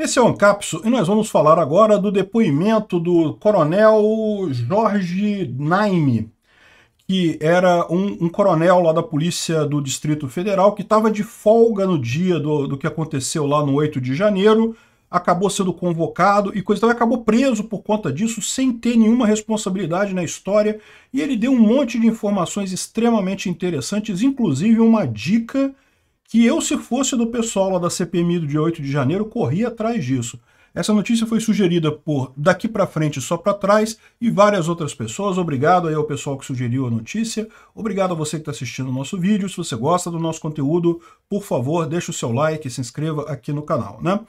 Esse é o Ancapso e nós vamos falar agora do depoimento do coronel Jorge Naime, que era um, um coronel lá da Polícia do Distrito Federal que estava de folga no dia do, do que aconteceu lá no 8 de janeiro, acabou sendo convocado e coisa acabou preso por conta disso, sem ter nenhuma responsabilidade na história, e ele deu um monte de informações extremamente interessantes, inclusive uma dica que eu, se fosse do pessoal lá da CPMI do dia 8 de janeiro, corria atrás disso. Essa notícia foi sugerida por Daqui para Frente Só para Trás e várias outras pessoas. Obrigado aí ao pessoal que sugeriu a notícia. Obrigado a você que está assistindo o nosso vídeo. Se você gosta do nosso conteúdo, por favor, deixa o seu like e se inscreva aqui no canal, né?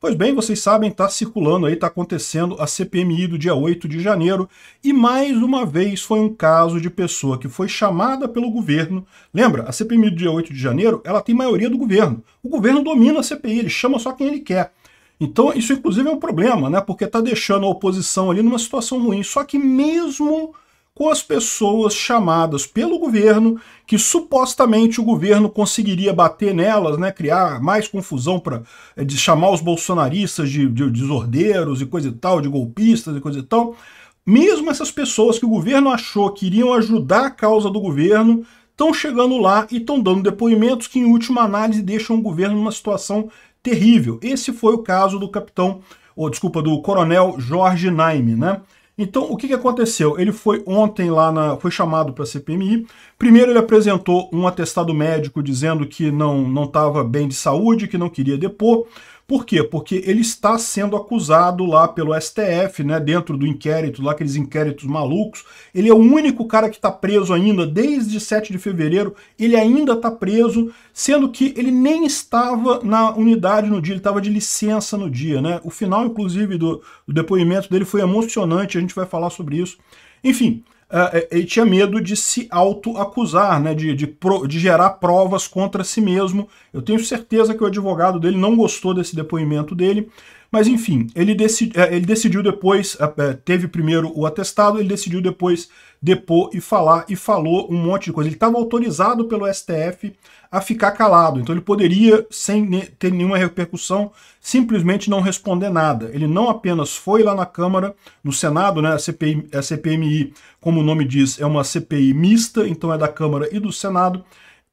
Pois bem, vocês sabem, está circulando aí, está acontecendo a CPMI do dia 8 de janeiro e mais uma vez foi um caso de pessoa que foi chamada pelo governo. Lembra, a CPMI do dia 8 de janeiro, ela tem maioria do governo. O governo domina a CPI, ele chama só quem ele quer. Então, isso inclusive é um problema, né? Porque está deixando a oposição ali numa situação ruim. Só que mesmo com as pessoas chamadas pelo governo, que supostamente o governo conseguiria bater nelas, né, criar mais confusão para eh, de chamar os bolsonaristas de, de desordeiros e coisa e tal, de golpistas e coisa e tal. Mesmo essas pessoas que o governo achou que iriam ajudar a causa do governo, estão chegando lá e estão dando depoimentos que, em última análise, deixam o governo numa situação terrível. Esse foi o caso do capitão, ou desculpa, do coronel Jorge Naime, né? Então, o que, que aconteceu? Ele foi ontem lá na. foi chamado para a CPMI Primeiro, ele apresentou um atestado médico dizendo que não estava bem de saúde, que não queria depor. Por quê? Porque ele está sendo acusado lá pelo STF, né, dentro do inquérito, lá aqueles inquéritos malucos. Ele é o único cara que está preso ainda, desde 7 de fevereiro, ele ainda está preso, sendo que ele nem estava na unidade no dia, ele estava de licença no dia. Né? O final, inclusive, do, do depoimento dele foi emocionante, a gente vai falar sobre isso. Enfim, uh, ele tinha medo de se acusar, né, de, de, pro, de gerar provas contra si mesmo. Eu tenho certeza que o advogado dele não gostou desse depoimento dele mas enfim, ele, decid, é, ele decidiu depois, é, é, teve primeiro o atestado, ele decidiu depois depor e falar, e falou um monte de coisa. Ele estava autorizado pelo STF a ficar calado, então ele poderia, sem ter nenhuma repercussão, simplesmente não responder nada. Ele não apenas foi lá na Câmara, no Senado, né, a, CPI, a CPMI, como o nome diz, é uma CPI mista, então é da Câmara e do Senado,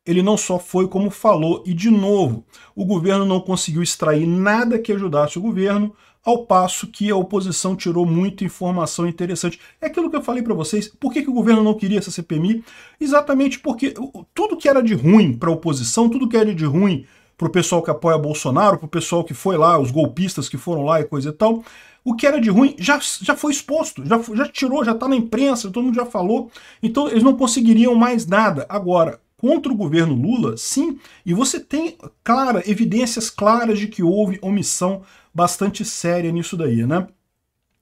ele não só foi como falou, e de novo, o governo não conseguiu extrair nada que ajudasse o governo, ao passo que a oposição tirou muita informação interessante. É aquilo que eu falei para vocês, por que, que o governo não queria essa CPMI? Exatamente porque tudo que era de ruim para a oposição, tudo que era de ruim para o pessoal que apoia Bolsonaro, para o pessoal que foi lá, os golpistas que foram lá e coisa e tal, o que era de ruim já, já foi exposto, já, já tirou, já está na imprensa, todo mundo já falou, então eles não conseguiriam mais nada. Agora, contra o governo Lula, sim, e você tem clara, evidências claras de que houve omissão bastante séria nisso daí, né?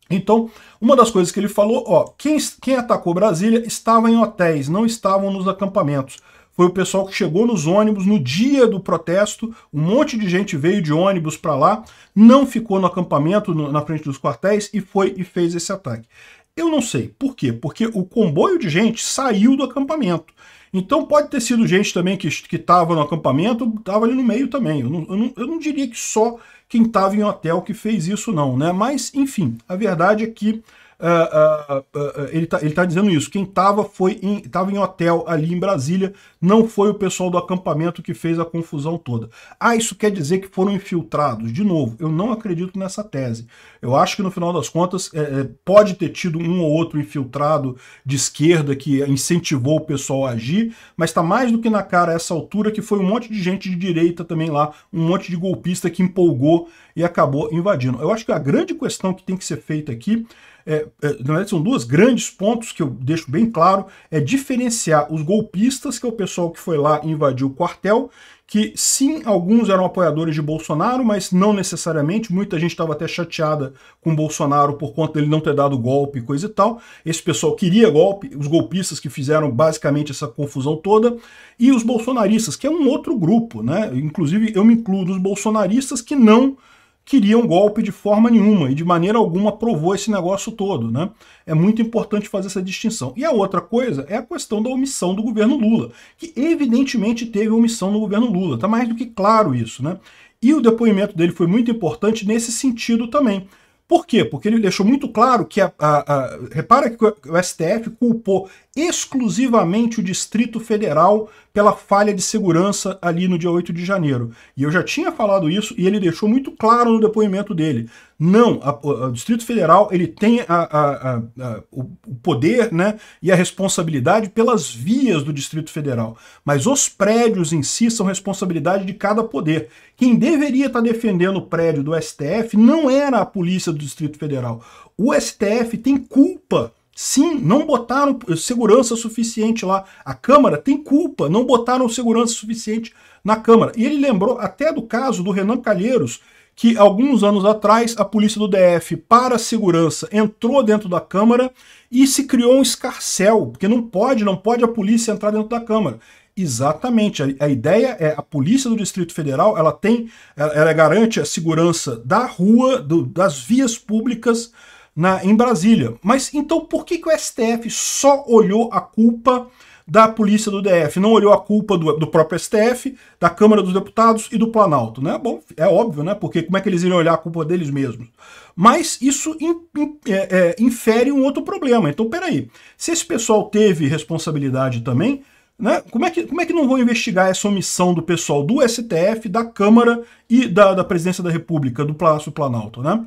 Então, uma das coisas que ele falou, ó, quem, quem atacou Brasília estava em hotéis, não estavam nos acampamentos foi o pessoal que chegou nos ônibus no dia do protesto, um monte de gente veio de ônibus para lá, não ficou no acampamento no, na frente dos quartéis e foi e fez esse ataque. Eu não sei por quê, porque o comboio de gente saiu do acampamento. Então pode ter sido gente também que estava no acampamento, estava ali no meio também. Eu não, eu, não, eu não diria que só quem estava em hotel que fez isso não, né? Mas, enfim, a verdade é que uh, uh, ele está tá dizendo isso. Quem estava foi em, tava em hotel ali em Brasília, não foi o pessoal do acampamento que fez a confusão toda. Ah, isso quer dizer que foram infiltrados. De novo, eu não acredito nessa tese. Eu acho que no final das contas é, é pode ter tido um ou outro infiltrado de esquerda que incentivou o pessoal a agir, mas está mais do que na cara essa altura que foi um monte de gente de direita também lá, um monte de golpista que empolgou e acabou invadindo. Eu acho que a grande questão que tem que ser feita aqui é, é, na verdade são dois grandes pontos que eu deixo bem claro, é diferenciar os golpistas, que é o pessoal que foi lá e invadiu o quartel, que sim, alguns eram apoiadores de Bolsonaro, mas não necessariamente, muita gente estava até chateada com Bolsonaro por conta dele não ter dado golpe e coisa e tal. Esse pessoal queria golpe, os golpistas que fizeram basicamente essa confusão toda, e os bolsonaristas, que é um outro grupo, né? Inclusive eu me incluo dos bolsonaristas que não queria um golpe de forma nenhuma e de maneira alguma aprovou esse negócio todo. Né? É muito importante fazer essa distinção. E a outra coisa é a questão da omissão do governo Lula, que evidentemente teve omissão no governo Lula, está mais do que claro isso. Né? E o depoimento dele foi muito importante nesse sentido também. Por quê? Porque ele deixou muito claro que a, a, a, repara que o STF culpou exclusivamente o Distrito Federal pela falha de segurança ali no dia 8 de janeiro. E eu já tinha falado isso e ele deixou muito claro no depoimento dele. Não, a, a, o Distrito Federal ele tem a, o poder né, e a responsabilidade pelas vias do Distrito Federal, mas os prédios em si são responsabilidade de cada poder. Quem deveria estar tá defendendo o prédio do STF não era a polícia do Distrito Federal. O STF tem culpa Sim, não botaram segurança suficiente lá. A Câmara tem culpa, não botaram segurança suficiente na Câmara. E ele lembrou até do caso do Renan Calheiros, que alguns anos atrás a polícia do DF para a segurança entrou dentro da Câmara e se criou um escarcel, porque não pode, não pode a polícia entrar dentro da Câmara. Exatamente, a, a ideia é a polícia do Distrito Federal, ela tem, ela, ela garante a segurança da rua, do, das vias públicas na, em Brasília. Mas então por que, que o STF só olhou a culpa da polícia do DF. Não olhou a culpa do, do, próprio STF, da Câmara dos Deputados e do Planalto. Né? Bom, é óbvio, né? Porque como é que eles iriam olhar a culpa deles mesmos? Mas isso in, in, é, é, infere um outro problema. Então, peraí, se esse pessoal teve responsabilidade também, né? Como, é que, como é que não vão investigar essa omissão do pessoal do STF, da Câmara e da, da Presidência da República, do Palácio Planalto, né?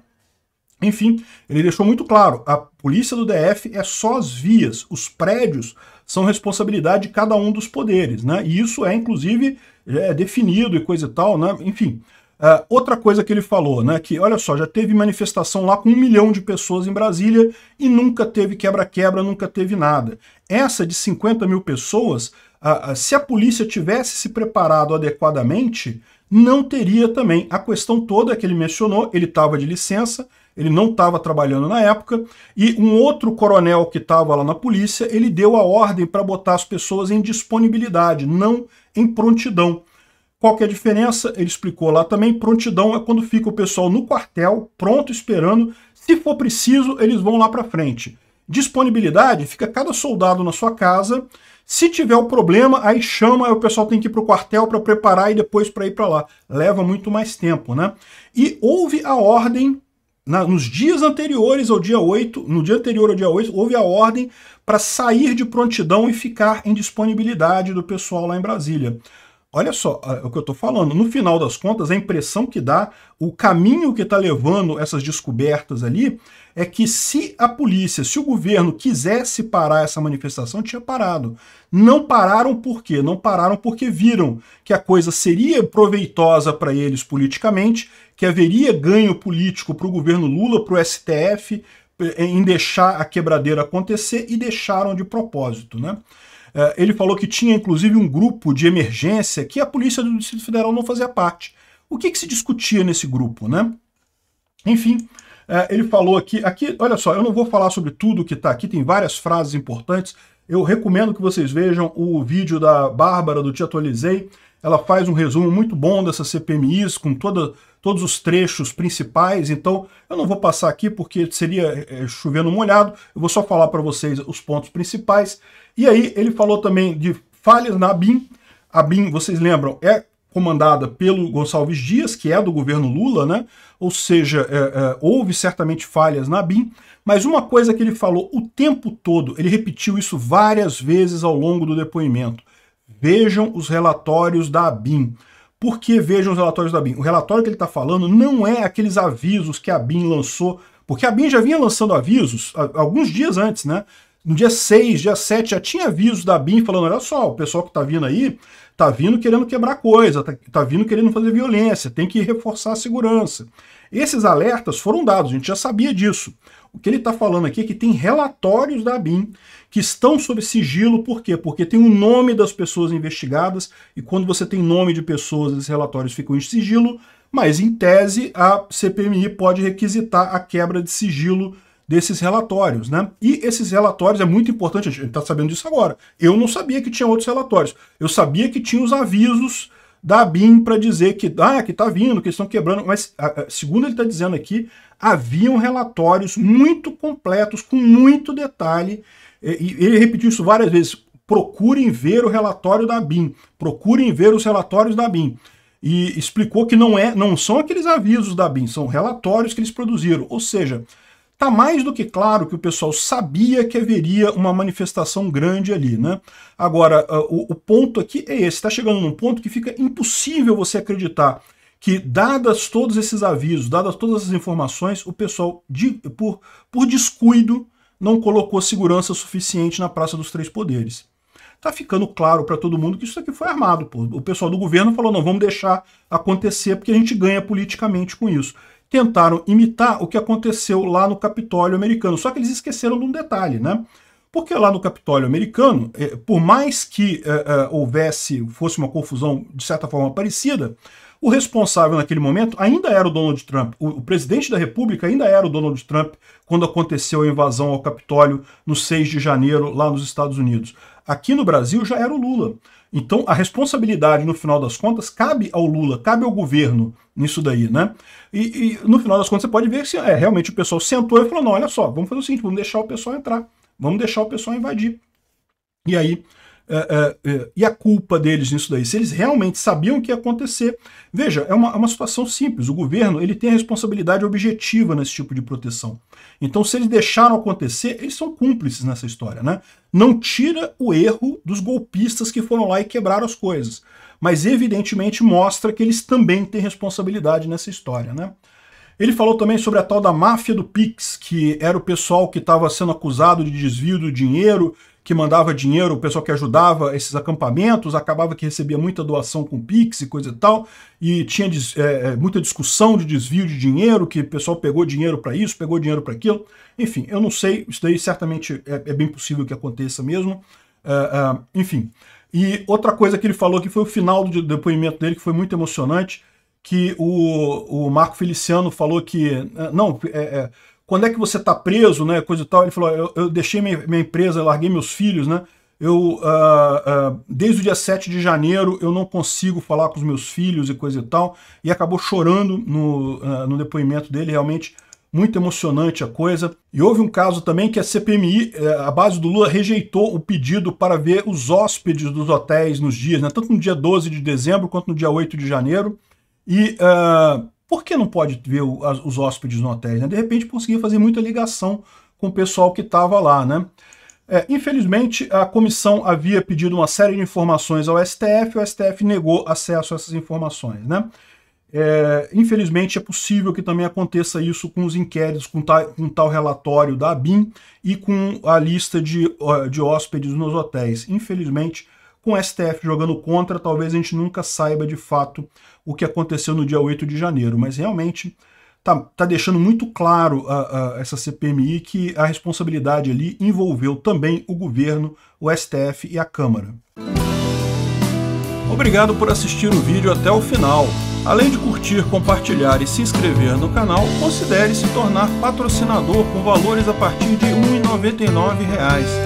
Enfim, ele deixou muito claro, a polícia do DF é só as vias, os prédios são responsabilidade de cada um dos poderes, né? E isso é, inclusive, é definido e coisa e tal, né? Enfim, é, outra coisa que ele falou, né? Que, olha só, já teve manifestação lá com um milhão de pessoas em Brasília e nunca teve quebra-quebra, nunca teve nada. Essa de 50 mil pessoas, se a polícia tivesse se preparado adequadamente, não teria também. A questão toda que ele mencionou, ele estava de licença, ele não estava trabalhando na época, e um outro coronel que estava lá na polícia, ele deu a ordem para botar as pessoas em disponibilidade, não em prontidão. Qual que é a diferença? Ele explicou lá também, prontidão é quando fica o pessoal no quartel, pronto, esperando, se for preciso, eles vão lá para frente. Disponibilidade fica cada soldado na sua casa, se tiver o um problema, aí chama, aí o pessoal tem que ir para o quartel para preparar e depois para ir para lá. Leva muito mais tempo, né? E houve a ordem na, nos dias anteriores ao dia 8, no dia anterior ao dia 8, houve a ordem para sair de prontidão e ficar em disponibilidade do pessoal lá em Brasília. Olha só o que eu estou falando. No final das contas, a impressão que dá, o caminho que está levando essas descobertas ali, é que se a polícia, se o governo quisesse parar essa manifestação, tinha parado. Não pararam por quê? Não pararam porque viram que a coisa seria proveitosa para eles politicamente, que haveria ganho político para o governo Lula, para o STF, eh, em deixar a quebradeira acontecer e deixaram de propósito, né? Eh, ele falou que tinha inclusive um grupo de emergência que a polícia do Distrito Federal não fazia parte. O que, que se discutia nesse grupo, né? Enfim, eh, ele falou aqui, aqui, olha só, eu não vou falar sobre tudo que está aqui, tem várias frases importantes. Eu recomendo que vocês vejam o vídeo da Bárbara do Te Atualizei. Ela faz um resumo muito bom dessa CPMIs, com toda todos os trechos principais, então eu não vou passar aqui porque seria é, chovendo molhado, eu vou só falar para vocês os pontos principais. E aí ele falou também de falhas na BIM. A BIM, vocês lembram, é comandada pelo Gonçalves Dias, que é do governo Lula, né? Ou seja, é, é, houve certamente falhas na BIM, mas uma coisa que ele falou o tempo todo, ele repetiu isso várias vezes ao longo do depoimento. Vejam os relatórios da BIM. Porque vejam os relatórios da BIM. O relatório que ele está falando não é aqueles avisos que a BIM lançou, porque a BIM já vinha lançando avisos alguns dias antes, né? No dia 6, dia 7, já tinha avisos da BIM falando: olha só, o pessoal que está vindo aí está vindo querendo quebrar coisa, está tá vindo querendo fazer violência, tem que reforçar a segurança. Esses alertas foram dados, a gente já sabia disso. O que ele está falando aqui é que tem relatórios da Bim que estão sob sigilo, por quê? Porque tem o nome das pessoas investigadas, e quando você tem nome de pessoas, esses relatórios ficam em sigilo, mas em tese a CPMI pode requisitar a quebra de sigilo desses relatórios, né? E esses relatórios é muito importante, a gente está sabendo disso agora. Eu não sabia que tinha outros relatórios. Eu sabia que tinha os avisos da BIM para dizer que ah, que está vindo, que estão quebrando, mas segundo ele está dizendo aqui, haviam relatórios muito completos, com muito detalhe, e ele repetiu isso várias vezes, procurem ver o relatório da BIM, procurem ver os relatórios da BIM. E explicou que não, é, não são aqueles avisos da BIM, são relatórios que eles produziram, ou seja, Tá mais do que claro que o pessoal sabia que haveria uma manifestação grande ali, né? Agora, ah, o, o ponto aqui é esse, está chegando num ponto que fica impossível você acreditar que, dadas todos esses avisos, dadas todas as informações, o pessoal, de, por, por descuido, não colocou segurança suficiente na Praça dos Três Poderes tá ficando claro para todo mundo que isso aqui foi armado. Pô. O pessoal do governo falou, não, vamos deixar acontecer porque a gente ganha politicamente com isso tentaram imitar o que aconteceu lá no Capitólio americano. Só que eles esqueceram de um detalhe, né? Porque lá no Capitólio americano, eh, por mais que uh, uh, houvesse, fosse uma confusão de certa forma parecida, o responsável naquele momento ainda era o Donald Trump. O, o, presidente da República ainda era o Donald Trump quando aconteceu a invasão ao Capitólio no 6 de janeiro, lá nos Estados Unidos. Aqui no Brasil já era o Lula. Então, a responsabilidade, no final das contas, cabe ao Lula, cabe ao governo nisso daí, né? E, e no final das contas, você pode ver se assim, é, realmente o pessoal sentou e falou: não, olha só, vamos fazer o seguinte, vamos deixar o pessoal entrar, vamos deixar o pessoal invadir. E aí é, é, é, e a culpa deles nisso daí? Se eles realmente sabiam o que ia acontecer. Veja, é uma, uma situação simples. O governo ele tem a responsabilidade objetiva nesse tipo de proteção. Então, se eles deixaram acontecer, eles são cúmplices nessa história. Né? Não tira o erro dos golpistas que foram lá e quebraram as coisas. Mas, evidentemente, mostra que eles também têm responsabilidade nessa história. Né? Ele falou também sobre a tal da máfia do Pix, que era o pessoal que estava sendo acusado de desvio do dinheiro que mandava dinheiro, o pessoal que ajudava esses acampamentos, acabava que recebia muita doação com Pix e coisa e tal, e tinha é, é, muita discussão de desvio de dinheiro, que o pessoal pegou dinheiro para isso, pegou dinheiro para aquilo. Enfim, eu não sei, isso daí certamente é, é bem possível que aconteça mesmo. É, é, enfim. E outra coisa que ele falou que foi o final do depoimento dele, que foi muito emocionante, que o, o Marco Feliciano falou que. Não, é, é, quando é que você está preso, né, coisa e tal. Ele falou, eu, eu deixei minha, minha, empresa, larguei meus filhos, né, eu, uh, uh, desde o dia 7 de janeiro, eu não consigo falar com os meus filhos e coisa e tal, e acabou chorando no, uh, no depoimento dele, realmente muito emocionante a coisa. E houve um caso também que a CPMI, eh, a base do Lula, rejeitou o pedido para ver os hóspedes dos hotéis nos dias, né? tanto no dia 12 de dezembro quanto no dia 8 de janeiro. E uh, por que não pode ver os hóspedes no hotel? Né? De repente conseguia fazer muita ligação com o pessoal que estava lá. Né? É, infelizmente, a comissão havia pedido uma série de informações ao STF, o STF negou acesso a essas informações. Né? É, infelizmente, é possível que também aconteça isso com os inquéritos, com, ta, com tal relatório da Bim e com a lista de, de hóspedes nos hotéis. Infelizmente, com o STF jogando contra, talvez a gente nunca saiba de fato o que aconteceu no dia 8 de janeiro, mas realmente tá, tá deixando muito claro a, a, essa CPMI que a responsabilidade ali envolveu também o governo, o STF e a Câmara. Obrigado por assistir o vídeo até o final. Além de curtir, compartilhar e se inscrever no canal, considere se tornar patrocinador com valores a partir de R$ 1,99